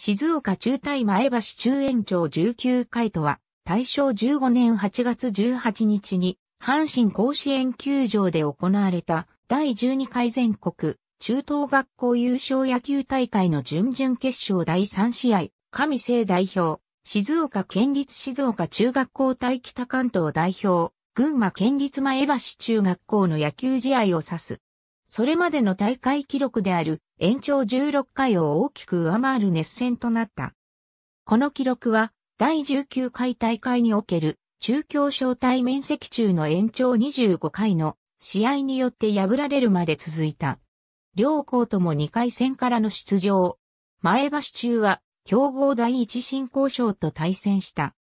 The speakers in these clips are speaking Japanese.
静岡中大前橋中延長19回とは、大正15年8月18日に、阪神甲子園球場で行われた、第12回全国、中等学校優勝野球大会の準々決勝第3試合、上聖代表、静岡県立静岡中学校対北関東代表、群馬県立前橋中学校の野球試合を指す、それまでの大会記録である延長16回を大きく上回る熱戦となった。この記録は第19回大会における中京招待面積中の延長25回の試合によって破られるまで続いた。両校とも2回戦からの出場。前橋中は強豪第一新交渉と対戦した。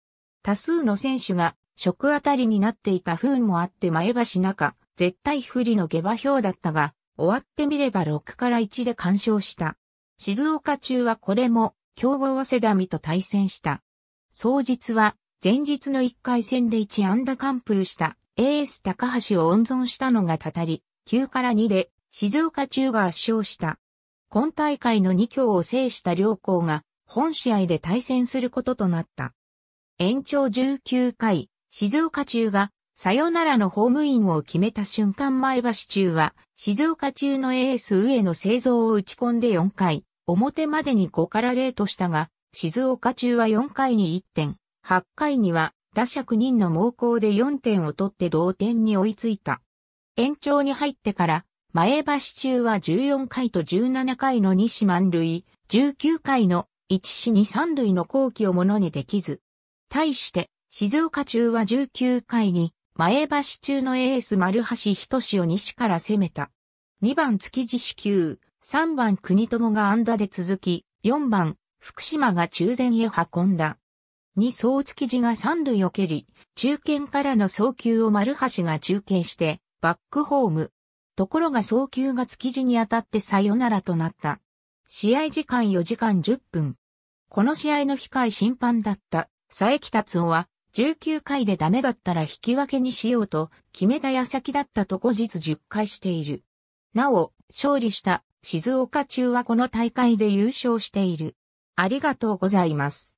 多数の選手が食あたりになっていた不運もあって前橋中、絶対不利の下馬評だったが、終わってみれば6から1で干渉した。静岡中はこれも、強豪早稲田と対戦した。総日は、前日の1回戦で1安打完封したエース高橋を温存したのがたたり、9から2で静岡中が圧勝した。今大会の2強を制した両校が本試合で対戦することとなった。延長19回、静岡中がさよならのホームインを決めた瞬間前橋中は、静岡中のエース上野製造を打ち込んで4回、表までに5から0としたが、静岡中は4回に1点、8回には打者9人の猛攻で4点を取って同点に追いついた。延長に入ってから、前橋中は14回と17回の2四満塁、19回の1死2三塁の後期をものにできず。対して、静岡中は19回に前橋中のエース丸橋人志を西から攻めた。2番築地支給、3番国友が安打で続き、4番福島が中前へ運んだ。2層築地が三塁を蹴り、中堅からの送球を丸橋が中継して、バックホーム。ところが送球が築地に当たってさよならとなった。試合時間4時間10分。この試合の控え審判だった佐伯達夫は19回でダメだったら引き分けにしようと決めた矢先だったと後日10回している。なお、勝利した静岡中はこの大会で優勝している。ありがとうございます。